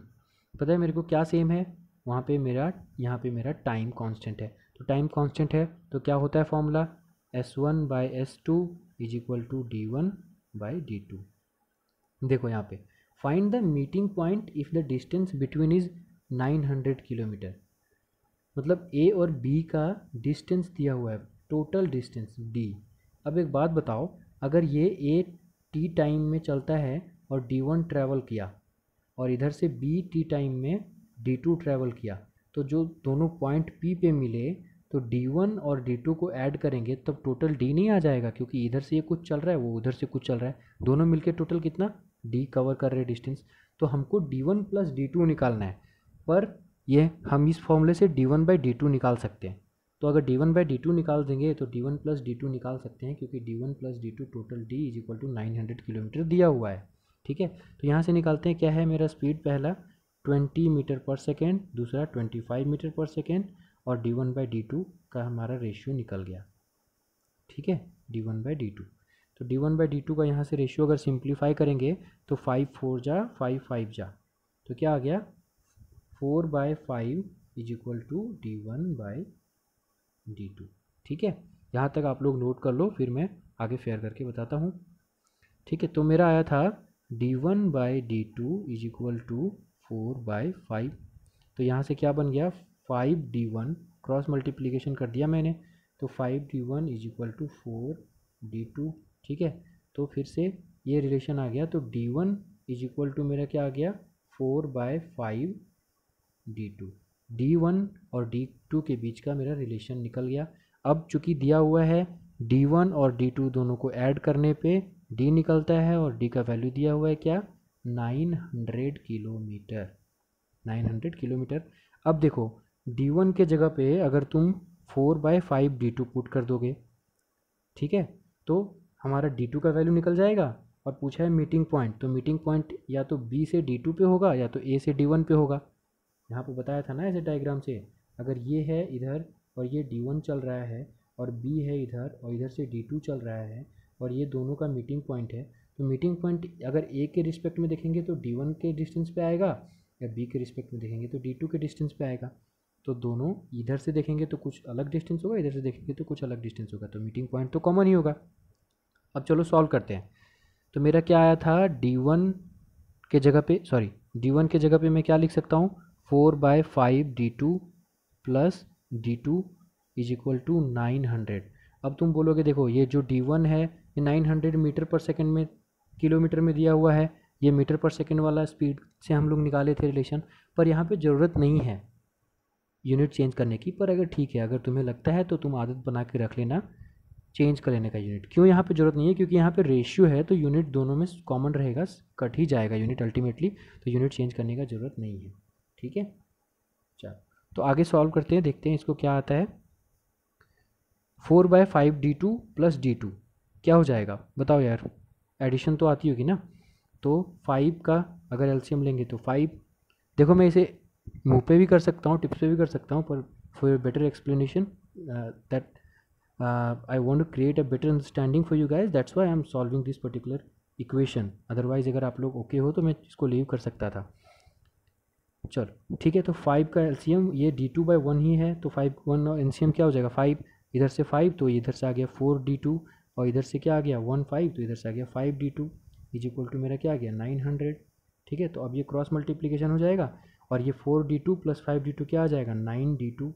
पता है मेरे को क्या सेम है वहाँ पे मेरा यहाँ पे मेरा टाइम कांस्टेंट है तो टाइम कांस्टेंट है तो क्या होता है formula S one by S two is equal to D one by D two देखो यहाँ पे find the meeting point if the distance between is 900 kilometre मतलब ए और बी का डिस्टेंस दिया हुआ है टोटल डिस्टेंस डी अब एक बात बताओ अगर ये ए टी टाइम में चलता है और डी वन ट्रैवल किया और इधर से बी टी टाइम में डी टू ट्रैवल किया तो जो दोनों पॉइंट पी पे मिले तो D1 और D2 को ऐड करेंगे तब टोटल D नहीं आ जाएगा क्योंकि इधर से ये कुछ चल रहा है वो उधर से कुछ चल रहा है दोनों मिलके टोटल कितना D कवर कर रहे डिस्टेंस तो हमको D1 वन प्लस डी निकालना है पर ये हम इस फॉर्मूले से D1 वन बाई डी निकाल सकते हैं तो अगर D1 वन बाई डी निकाल देंगे तो D1 वन प्लस डी निकाल सकते हैं क्योंकि D1 one plus D total D is equal to nine kilometre दिया हुआ है ठीक है तो यहाँ से निकालते हैं क्या है मेरा स्पीड पहला ट्वेंटी मीटर पर सेकेंड दूसरा ट्वेंटी मीटर पर सेकेंड और D one by D two का हमारा रेशियो निकल गया ठीक है D one by D two तो D one by D two का यहाँ से रेशियो अगर सिंप्लीफाई करेंगे तो फाइव फोर जा फाइव फाइव जा तो क्या आ गया four by five is equal to D one by D two ठीक है यहाँ तक आप लोग नोट कर लो फिर मैं आगे फेयर करके बताता हूँ ठीक है तो मेरा आया था D one by D two is equal to four by five तो यहाँ से क्या बन गया five D one cross multiplication कर दिया मैंने तो five D one is equal to four D two ठीक है तो फिर से ये रिलेशन आ गया तो D one is equal to मेरा क्या आ गया four by five D two D one और डी टू के बीच का मेरा रिलेशन निकल गया अब चूंकि दिया हुआ है डी वन और डी टू दोनों को ऐड करने पे डी निकलता है और डी का वैल्यू दिया हुआ है क्या nine hundred kilometre nine hundred kilometre अब देखो डी वन के जगह पे अगर तुम four by five D two put कर दोगे ठीक है तो हमारा डी टू का वैल्यू निकल जाएगा और पूछा है मीटिंग पॉइंट तो मीटिंग पॉइंट या तो बी से डी टू पे होगा या तो ए से डी वन पे होगा यहाँ पे बताया था ना ऐसे डायग्राम से अगर ये है इधर और ये डी वन चल रहा है और बी है इधर और इधर से डी टू चल रहा है और ये दोनों का मीटिंग पॉइंट है तो मीटिंग पॉइंट अगर ए के रिस्पेक्ट में देखेंगे तो डी वन के डिस्टेंस पे आएगा या बी के रिस्पेक्ट में देखेंगे तो डी टू के डिस्टेंस पे आएगा तो दोनों इधर से देखेंगे तो कुछ अलग डिस्टेंस होगा इधर से देखेंगे तो कुछ अलग डिस्टेंस होगा तो मीटिंग पॉइंट तो कॉमन ही होगा अब चलो सॉल्व करते हैं तो मेरा क्या आया था डी वन के जगह पे सॉरी डी वन के जगह पे मैं क्या लिख सकता हूँ four by five D two plus D two is equal to nine hundred अब तुम बोलोगे देखो ये जो डी वन है ये nine hundred metre per second में किलोमीटर में दिया हुआ है ये मीटर पर सेकेंड वाला स्पीड से हम लोग निकाले थे रिलेशन पर यहाँ पे ज़रूरत नहीं है यूनिट चेंज करने की पर अगर ठीक है अगर तुम्हें लगता है तो तुम आदत बना के रख लेना चेंज कर लेने का यूनिट क्यों यहाँ पे ज़रूरत नहीं है क्योंकि यहाँ पे रेशियो है तो यूनिट दोनों में कॉमन रहेगा कट ही जाएगा यूनिट अल्टीमेटली तो यूनिट चेंज करने का ज़रूरत नहीं है ठीक है चलो तो आगे सॉल्व करते हैं देखते हैं इसको क्या आता है four by five D two plus D two क्या हो जाएगा बताओ यार एडिशन तो आती होगी ना तो फाइव का अगर एलसीएम लेंगे तो फाइव देखो मैं इसे मुंह पे भी कर सकता हूँ टिप्स पे भी कर सकता हूँ पर for better explanation that I want to create a better understanding for you guys that's why I am solving this particular equation otherwise अगर आप लोग ओके okay हो तो मैं इसको लीव कर सकता था चल ठीक है तो फाइव का एल ये डी टू बाई वन ही है तो फाइव वन और एलसीएम क्या हो जाएगा फाइव इधर से फाइव तो इधर से आ गया फोर डी टू और इधर से क्या आ गया वन फाइव तो इधर से आ गया five D two is equal to मेरा क्या आ गया नाइन हंड्रेड ठीक है तो अब ये क्रॉस मल्टीप्लीकेशन हो जाएगा और ये four D two plus five D two क्या आ जाएगा nine D two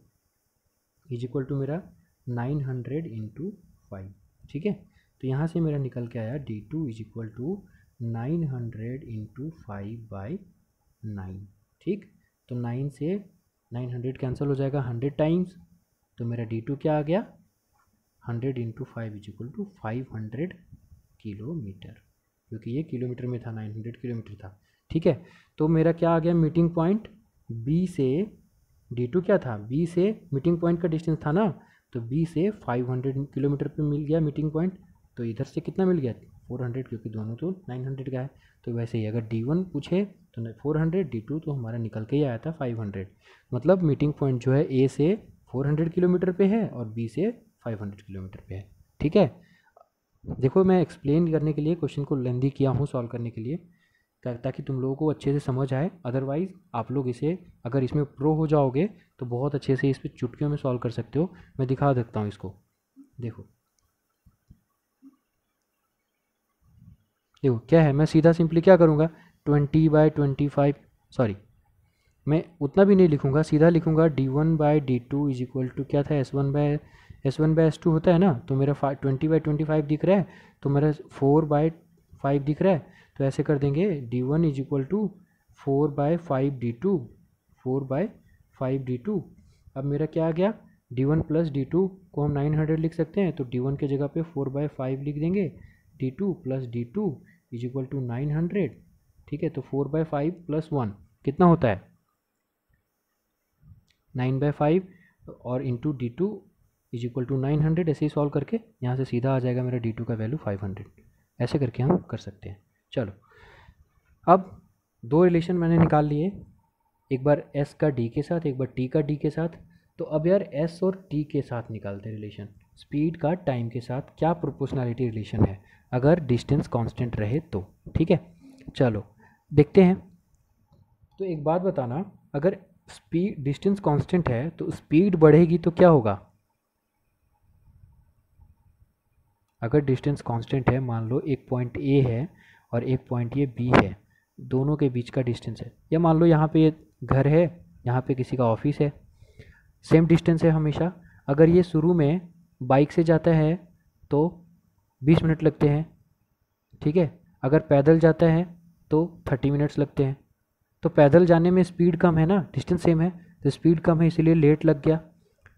is equal to मेरा नाइन हंड्रेड इंटू फाइव ठीक है तो यहाँ से मेरा निकल के आया D two is equal to nine hundred into five by nine ठीक तो नाइन से नाइन हंड्रेड कैंसिल हो जाएगा हंड्रेड टाइम्स तो मेरा डी टू क्या आ गया hundred into five is equal to five hundred kilometre क्योंकि ये किलोमीटर में था नाइन हंड्रेड किलोमीटर था ठीक है तो मेरा क्या आ गया मीटिंग पॉइंट बी से डी टू क्या था बी से मीटिंग पॉइंट का डिस्टेंस था ना तो बी से 500 किलोमीटर पे मिल गया मीटिंग पॉइंट तो इधर से कितना मिल गया 400 क्योंकि दोनों तो 900 का है तो वैसे ही अगर डी वन पूछे तो हंड्रेड डी टू तो हमारा निकल के ही आया था हंड्रेड मतलब मीटिंग पॉइंट जो है ए से हंड्रेड किलोमीटर पे है और बी से हंड्रेड किलोमीटर पे है ठीक है देखो मैं एक्सप्लेन करने के लिए क्वेश्चन को लेंदी किया हूँ सॉल्व करने के लिए ताकि तुम लोगों को अच्छे से समझ आए अदरवाइज़ आप लोग इसे अगर इसमें प्रो हो जाओगे तो बहुत अच्छे से इस पर चुटकियों में सॉल्व कर सकते हो मैं दिखा देता हूँ इसको देखो देखो क्या है मैं सीधा सिंपली क्या करूँगा twenty by twenty five sorry मैं उतना भी नहीं लिखूँगा सीधा लिखूँगा D one by D two is equal to क्या था S one by S one by S two होता है ना तो मेरा five twenty by twenty five दिख रहा है तो मेरा फोर बाय फाइव दिख रहा है तो ऐसे कर देंगे D one is equal to four by five D two four by five D two अब मेरा क्या आ गया D one plus D two को हम नाइन हंड्रेड लिख सकते हैं तो डी वन के जगह पे फोर बाय फाइव लिख देंगे D two plus D two is equal to nine hundred ठीक है तो four by five plus one कितना होता है नाइन बाय फाइव और into D two is equal to nine hundred ऐसे ही सॉल्व करके यहाँ से सीधा आ जाएगा मेरा डी टू का वैल्यू फाइव हंड्रेड ऐसे करके हम कर सकते हैं चलो अब दो रिलेशन मैंने निकाल लिए एक बार एस का डी के साथ एक बार टी का डी के साथ तो अब यार एस और टी के साथ निकालते हैं रिलेशन स्पीड का टाइम के साथ क्या प्रोपोर्शनैलिटी रिलेशन है अगर डिस्टेंस कांस्टेंट रहे तो ठीक है चलो देखते हैं तो एक बात बताना अगर स्पीड डिस्टेंस कांस्टेंट है तो स्पीड बढ़ेगी तो क्या होगा अगर डिस्टेंस कांस्टेंट है मान लो एक पॉइंट ए है और एक पॉइंट ये बी है दोनों के बीच का डिस्टेंस है या मान लो यहाँ पे ये घर है यहाँ पे किसी का ऑफिस है सेम डिस्टेंस है हमेशा अगर ये शुरू में बाइक से जाता है तो बीस मिनट लगते हैं ठीक है अगर पैदल जाता है तो थर्टी मिनट्स लगते हैं तो पैदल जाने में स्पीड कम है ना डिस्टेंस सेम है तो स्पीड कम है इसीलिए लेट लग गया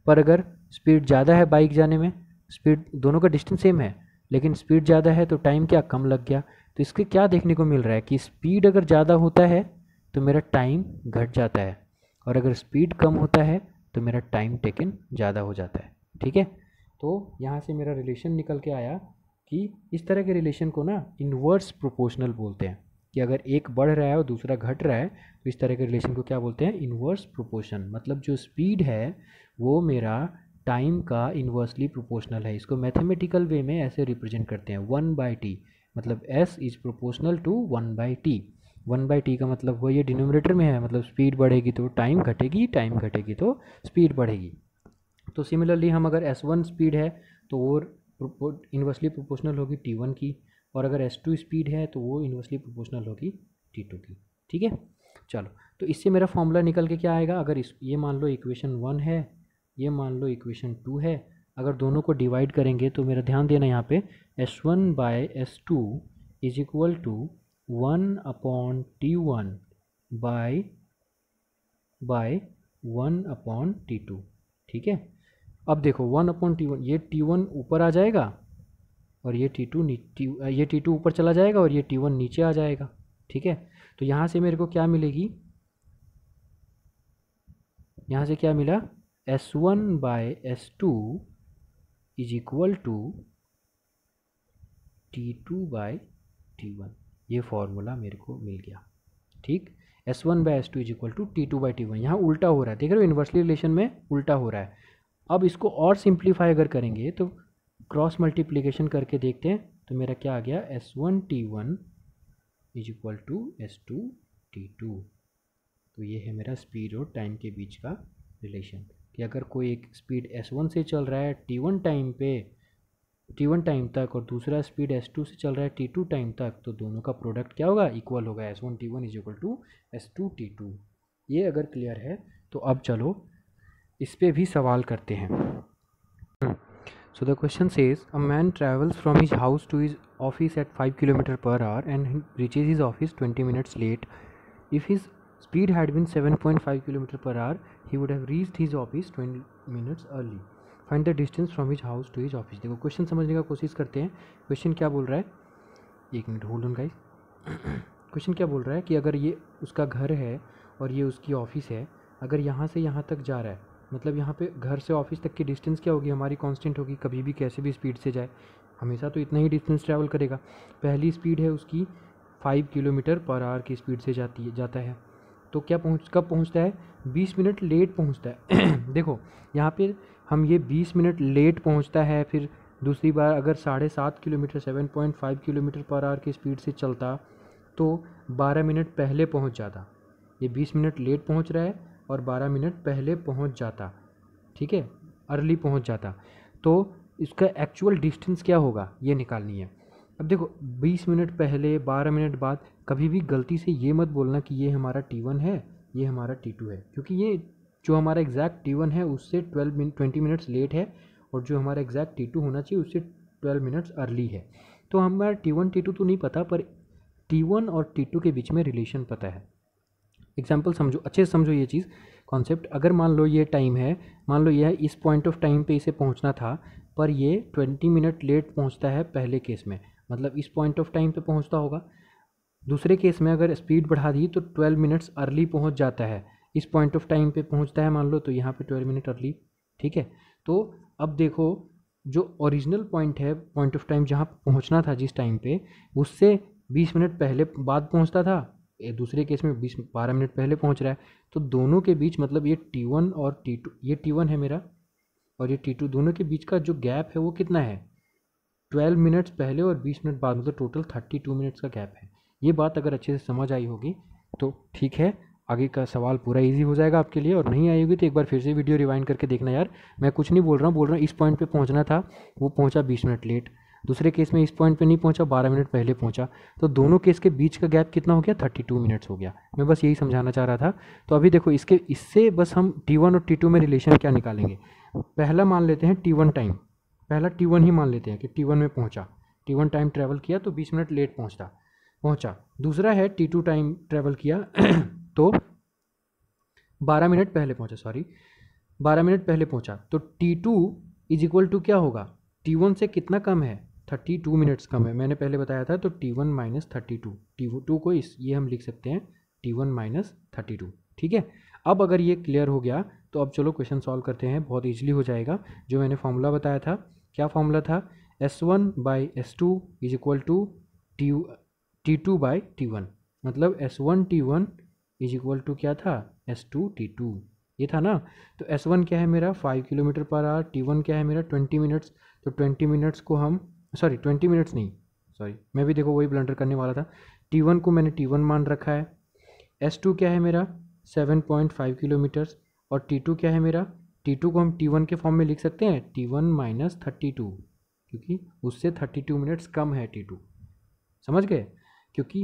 पर अगर स्पीड ज़्यादा है बाइक जाने में स्पीड दोनों का डिस्टेंस सेम है लेकिन स्पीड ज़्यादा है तो टाइम क्या कम लग गया तो इसके क्या देखने को मिल रहा है कि स्पीड अगर ज़्यादा होता है तो मेरा टाइम घट जाता है और अगर स्पीड कम होता है तो मेरा टाइम टेकन ज़्यादा हो जाता है ठीक है तो यहाँ से मेरा रिलेशन निकल के आया कि इस तरह के रिलेशन को ना इन्वर्स प्रोपोर्शनल बोलते हैं कि अगर एक बढ़ रहा है और दूसरा घट रहा है तो इस तरह के रिलेशन को क्या बोलते हैं इन्वर्स प्रोपोर्शन मतलब जो स्पीड है वो मेरा टाइम का इन्वर्सली प्रोपोर्शनल है इसको मैथमेटिकल वे में ऐसे रिप्रेजेंट करते हैं वन बाई टी मतलब S is proportional to one by T one by T का मतलब हुआ ये डिनोमिनेटर में है मतलब स्पीड बढ़ेगी तो टाइम घटेगी टाइम घटेगी तो स्पीड बढ़ेगी तो सिमिलरली हम अगर एस वन स्पीड है तो वो इन्वर्सली प्रोपोर्शनल होगी टी वन की और अगर एस टू स्पीड है तो वो इन्वर्सली प्रोपोर्शनल होगी टी टू की ठीक है चलो तो इससे मेरा फॉर्मूला निकल के क्या आएगा अगर इस ये मान लो इक्वेशन वन है ये मान लो इक्वेशन टू है अगर दोनों को डिवाइड करेंगे तो मेरा ध्यान देना यहाँ पे S one by S two is equal to one upon T one by by one upon T two ठीक है अब देखो वन अपॉन टी वन ये टी वन ऊपर आ जाएगा और ये टी टू ये टी टू ऊपर चला जाएगा और ये टी वन नीचे आ जाएगा ठीक है तो यहाँ से मेरे को क्या मिलेगी यहाँ से क्या मिला S one by S two is equal to T two by T one ये फॉर्मूला मेरे को मिल गया ठीक S one by S two is equal to T two by T one यहाँ उल्टा हो रहा है देख रहे हो इन्वर्सली रिलेशन में उल्टा हो रहा है अब इसको और सिंप्लीफाई अगर करेंगे तो क्रॉस मल्टीप्लीकेशन करके देखते हैं तो मेरा क्या आ गया S one T one is equal to S two T two तो ये है मेरा स्पीड और टाइम के बीच का रिलेशन कि अगर कोई एक स्पीड एस वन से चल रहा है टी वन टाइम पे टी वन टाइम तक और दूसरा स्पीड एस टू से चल रहा है टी टू टाइम तक तो दोनों का प्रोडक्ट क्या होगा इक्वल होगा S one T one is equal to S two T two ये अगर क्लियर है तो अब चलो इस पर भी सवाल करते हैं so the question is a man travels from his house to is office at five kilometre per hour and reaches his office twenty minutes late if his speed had been seven point five kilometre per hour he would have reach his office twenty minutes early find the distance from his house to his office देखो question समझने का कोशिश करते हैं question क्या बोल रहा है एक minute hold on guys question क्या बोल रहा है कि अगर ये उसका घर है और ये उसकी ऑफिस है अगर यहाँ से यहाँ तक जा रहा है मतलब यहाँ पे घर से ऑफिस तक की डिस्टेंस क्या होगी हमारी कांस्टेंट होगी कभी भी कैसे भी स्पीड से जाए हमेशा तो इतना ही डिस्टेंस ट्रैवल करेगा पहली स्पीड है उसकी फाइव किलोमीटर पर आवर की स्पीड से जाती है जाता है तो क्या पहुँच कब पहुँचता है बीस मिनट लेट पहुँचता है देखो यहाँ पर हम ये बीस मिनट लेट पहुँचता है फिर दूसरी बार अगर साढ़े सात kilometre seven point five kilometre per hour की स्पीड से चलता तो बारह मिनट पहले पहुँच जाता ये बीस मिनट लेट पहुँच रहा है और बारह मिनट पहले पहुँच जाता ठीक है अर्ली पहुँच जाता तो इसका एक्चुअल डिस्टेंस क्या होगा ये निकालनी है अब देखो बीस मिनट पहले बारह मिनट बाद कभी भी गलती से ये मत बोलना कि ये हमारा टी वन है ये हमारा टी टू है क्योंकि ये जो हमारा एग्जैक्ट टी वन है उससे ट्वेल्व मिन ट्वेंटी मिनट्स लेट है और जो हमारा एग्जैक्ट टी टू होना चाहिए उससे ट्वेल्व मिनट्स अर्ली है तो हमारा टी वन टी टू तो नहीं पता पर टी वन और टी टू के बीच में रिलेशन पता है एग्जाम्पल समझो अच्छे से समझो ये चीज़ कॉन्सेप्ट अगर मान लो ये टाइम है मान लो यह इस पॉइंट ऑफ टाइम पे इसे पहुंचना था पर ये ट्वेंटी मिनट लेट पहुंचता है पहले केस में मतलब इस पॉइंट ऑफ टाइम पे पहुंचता होगा दूसरे केस में अगर स्पीड बढ़ा दी तो ट्वेल्व मिनट्स अर्ली पहुँच जाता है इस पॉइंट ऑफ टाइम पे पहुँचता है मान लो तो यहाँ पे ट्वेल्व मिनट अर्ली ठीक है तो अब देखो जो ओरिजिनल पॉइंट है पॉइंट ऑफ टाइम जहाँ पहुँचना था जिस टाइम पे उससे बीस मिनट पहले बाद पहुँचता था दूसरे केस में बीस बारह मिनट पहले पहुँच रहा है तो दोनों के बीच मतलब ये टी वन और टी टू ये टी वन है मेरा और ये टी टू दोनों के बीच का जो गैप है वो कितना है ट्वेल्व मिनट्स पहले और बीस मिनट बाद मतलब टोटल थर्टी टू मिनट्स का गैप है ये बात अगर अच्छे से समझ आई होगी तो ठीक है आगे का सवाल पूरा इजी हो जाएगा आपके लिए और नहीं आई होगी तो एक बार फिर से वीडियो रिवाइंड करके देखना यार मैं कुछ नहीं बोल रहा हूँ बोल रहा हूँ इस पॉइंट पे पहुँचना था वो पहुँचा बीस मिनट लेट दूसरे केस में इस पॉइंट पे नहीं पहुंचा बारह मिनट पहले पहुंचा तो दोनों केस के बीच का गैप कितना हो गया थर्टी टू मिनट्स हो गया मैं बस यही समझाना चाह रहा था तो अभी देखो इसके इससे बस हम टी वन और टी टू में रिलेशन क्या निकालेंगे पहला मान लेते हैं टी वन टाइम पहला टी वन ही मान लेते हैं कि टी वन में पहुँचा टी वन टाइम ट्रैवल किया तो बीस मिनट लेट पहुँचता पहुंचा दूसरा है टी टू टाइम ट्रेवल किया तो बारह मिनट पहले पहुंचा सॉरी बारह मिनट पहले पहुंचा तो T two is equal to क्या होगा टी वन से कितना कम है थर्टी टू मिनट्स कम है मैंने पहले बताया था तो T one minus thirty two T two को इस ये हम लिख सकते हैं T one minus thirty two ठीक है अब अगर ये क्लियर हो गया तो अब चलो क्वेश्चन सॉल्व करते हैं बहुत ईजिली हो जाएगा जो मैंने फॉर्मूला बताया था क्या फॉर्मूला था S one by S two is equal to T T two by T one मतलब S one T one is equal to क्या था एस टू टी टू ये था ना तो एस वन क्या है मेरा फाइव किलोमीटर पर आर टी वन क्या है मेरा ट्वेंटी मिनट्स तो ट्वेंटी मिनट्स को हम सॉरी ट्वेंटी मिनट्स नहीं सॉरी मैं भी देखो वही ब्लंडर करने वाला था टी वन को मैंने टी वन मान रखा है एस टू क्या है मेरा सेवन पॉइंट फाइव किलोमीटर्स और टी टू क्या है मेरा टी टू को हम टी वन के फॉर्म में लिख सकते हैं T one minus thirty two क्योंकि उससे थर्टी टू मिनट्स कम है टी टू समझ गए क्योंकि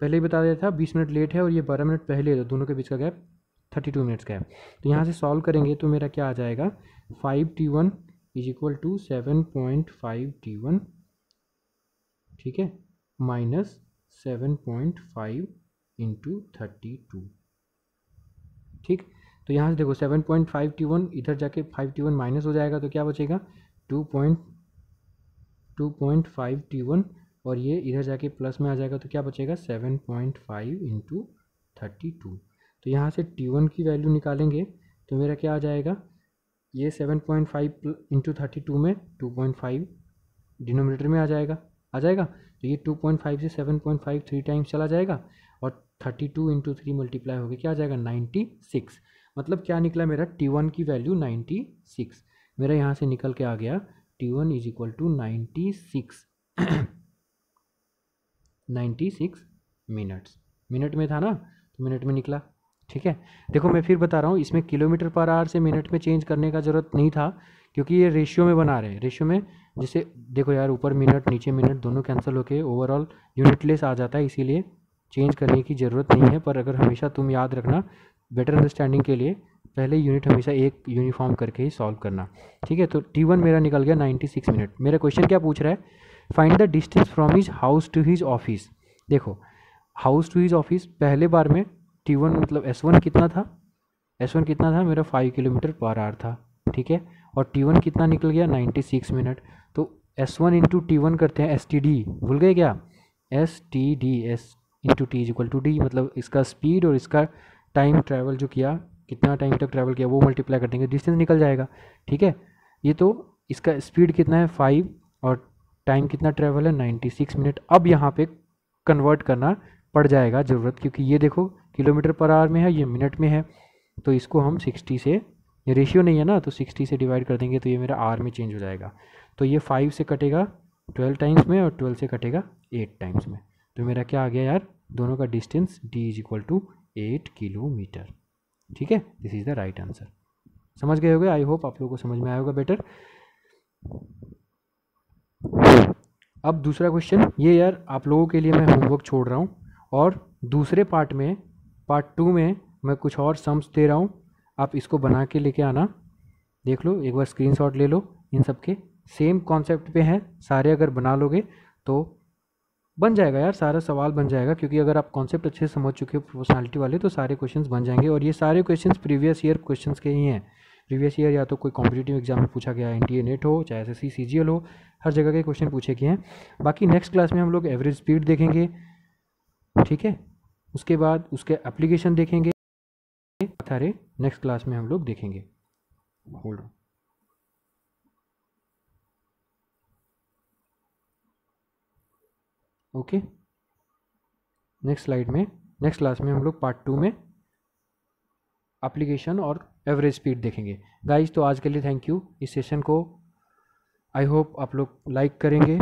पहले ही बता दिया था बीस मिनट लेट है और ये बारह मिनट पहले है तो दोनों के बीच का गैप थर्टी टू मिनट्स का है तो यहाँ से सॉल्व करेंगे तो मेरा क्या आ जाएगा five T one is equal to seven point five T one ठीक है minus seven point five into thirty two ठीक तो यहाँ से देखो seven point five T one इधर जाके फाइव टी वन माइनस हो जाएगा तो क्या बचेगा two point two point five T one और ये इधर जाके प्लस में आ जाएगा तो क्या बचेगा seven point five into thirty two तो यहाँ से टी वन की वैल्यू निकालेंगे तो मेरा क्या आ जाएगा ये seven point five into thirty two में टू पॉइंट फाइव डिनोमिनेटर में आ जाएगा आ जाएगा तो ये टू पॉइंट फाइव से seven point five three times चला जाएगा और thirty two into three multiply होकर क्या आ जाएगा नाइन्टी सिक्स मतलब क्या निकला मेरा टी वन की वैल्यू नाइन्टी सिक्स मेरा यहाँ से निकल के आ गया T one is equal to ninety six ninety six minutes minute में था ना तो मिनट में निकला ठीक है देखो मैं फिर बता रहा हूँ इसमें किलोमीटर पर आवर से मिनट में चेंज करने का ज़रूरत नहीं था क्योंकि ये रेशियो में बना रहे हैं रेशियो में जैसे देखो यार ऊपर मिनट नीचे मिनट दोनों कैंसिल होकर ओवरऑल यूनिटलेस आ जाता है इसीलिए चेंज करने की ज़रूरत नहीं है पर अगर हमेशा तुम याद रखना बेटर अंडरस्टैंडिंग के लिए पहले यूनिट हमेशा एक यूनिफॉर्म करके ही सॉल्व करना ठीक है तो टी वन मेरा निकल गया नाइन्टी सिक्स मिनट मेरा क्वेश्चन क्या पूछ रहा है find the distance from his house to his office देखो हाउस टू हिज ऑफिस पहले बार में टी वन मतलब एस वन कितना था एस वन कितना था मेरा फाइव किलोमीटर पर आर था ठीक है और टी वन कितना निकल गया नाइन्टी सिक्स मिनट तो S one into T one करते हैं एस टी डी भूल गए क्या S T D S into T is equal to D मतलब इसका स्पीड और इसका टाइम ट्रैवल जो किया कितना टाइम तक ट्रैवल किया वो मल्टीप्लाई कर देंगे डिस्टेंस निकल जाएगा ठीक है ये तो इसका स्पीड कितना है फाइव और टाइम कितना ट्रेवल है 96 मिनट अब यहाँ पे कन्वर्ट करना पड़ जाएगा ज़रूरत क्योंकि ये देखो किलोमीटर पर आवर में है ये मिनट में है तो इसको हम 60 से ये रेशियो नहीं है ना तो 60 से डिवाइड कर देंगे तो ये मेरा आर में चेंज हो जाएगा तो ये फाइव से कटेगा ट्वेल्व टाइम्स में और ट्वेल्व से कटेगा एट टाइम्स में तो मेरा क्या आ गया यार दोनों का distance D is equal to eight kilometre ठीक है this is the right answer समझ गए होगे आई होप आप लोगों को समझ में आएगा होगा बेटर अब दूसरा क्वेश्चन ये यार आप लोगों के लिए मैं होमवर्क छोड़ रहा हूँ और दूसरे पार्ट में पार्ट टू में मैं कुछ और सम्स दे रहा हूँ आप इसको बना के लेके आना देख लो एक बार स्क्रीनशॉट ले लो इन सब के सेम कॉन्सेप्ट पे हैं सारे अगर बना लोगे तो बन जाएगा यार सारा सवाल बन जाएगा क्योंकि अगर आप कॉन्सेप्ट अच्छे से समझ चुके हो पर्सनालिटी वाले तो सारे क्वेश्चंस बन जाएंगे और ये सारे क्वेश्चंस प्रीवियस ईयर क्वेश्चंस के ही हैं प्रीवियस ईयर या तो कोई कॉम्पिटेटिव एग्जाम में पूछा गया एन टी नेट हो चाहे एस एस सी हो हर जगह के क्वेश्चन पूछे गए हैं बाकी नेक्स्ट क्लास में हम लोग एवरेज स्पीड देखेंगे ठीक है उसके बाद उसके एप्लीकेशन देखेंगे सारे नेक्स्ट क्लास में हम लोग देखेंगे होल्ड ओके नेक्स्ट स्लाइड में नेक्स्ट क्लास में हम लोग पार्ट टू में एप्लीकेशन और एवरेज स्पीड देखेंगे गाइज तो आज के लिए थैंक यू इस सेशन को आई होप आप लोग लाइक करेंगे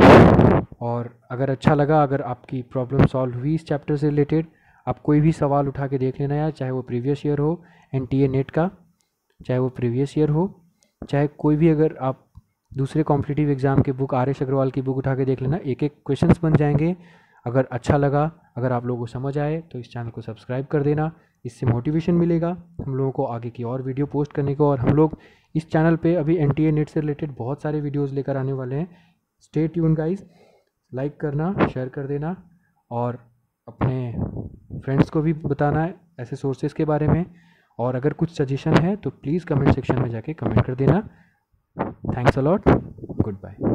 और अगर अच्छा लगा अगर आपकी प्रॉब्लम सॉल्व हुई इस चैप्टर से रिलेटेड आप कोई भी सवाल उठा के देख लेना यार चाहे वो प्रीवियस ईयर हो एन टी ए नेट का चाहे वो प्रीवियस ईयर हो चाहे कोई भी अगर आप दूसरे कॉम्पिटिटिव एग्ज़ाम के बुक आर एस अग्रवाल की बुक उठा के देख लेना एक एक क्वेश्चंस बन जाएंगे अगर अच्छा लगा अगर आप लोगों को समझ आए तो इस चैनल को सब्सक्राइब कर देना इससे मोटिवेशन मिलेगा हम लोगों को आगे की और वीडियो पोस्ट करने को और हम लोग इस चैनल पे अभी एन टी ए नेट से रिलेटेड बहुत सारे वीडियोस लेकर आने वाले हैं स्टे ट्यून गाइस लाइक करना शेयर कर देना और अपने फ्रेंड्स को भी बताना है ऐसे सोर्सेज के बारे में और अगर कुछ सजेशन है तो प्लीज़ कमेंट सेक्शन में जाके कमेंट कर देना थैंक्स अलॉट गुड बाय